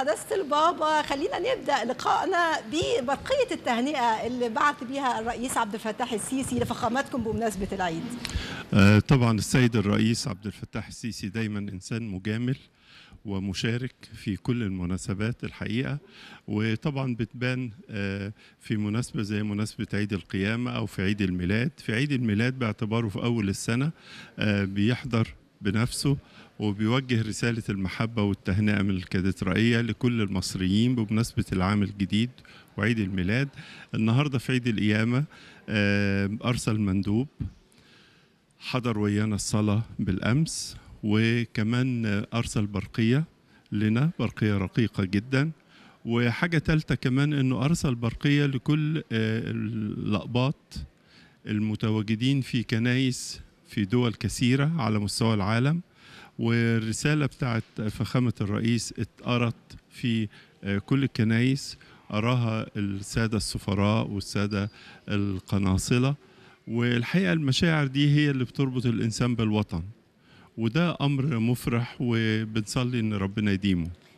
قداسة البابا خلينا نبدأ لقائنا ببرقية التهنئة اللي بعث بها الرئيس عبد الفتاح السيسي لفخاماتكم بمناسبة العيد آه، طبعا السيد الرئيس عبد الفتاح السيسي دايما إنسان مجامل ومشارك في كل المناسبات الحقيقة وطبعا بتبان آه، في مناسبة زي مناسبة عيد القيامة أو في عيد الميلاد في عيد الميلاد باعتباره في أول السنة آه، بيحضر بنفسه وبيوجه رسالة المحبة والتهنئة من الكاتدرائية لكل المصريين بمناسبة العام الجديد وعيد الميلاد النهاردة في عيد القيامة أرسل مندوب حضر ويانا الصلاة بالأمس وكمان أرسل برقية لنا برقية رقيقة جدا وحاجة ثالثة كمان أنه أرسل برقية لكل آه، الأقباط المتواجدين في كنايس في دول كثيرة على مستوى العالم والرسالة بتاعت فخامة الرئيس اتقرت في آه، كل الكنائس أراها السادة السفراء والسادة القناصلة والحقيقة المشاعر دي هي اللي بتربط الإنسان بالوطن وده أمر مفرح وبنصلي إن ربنا يديمه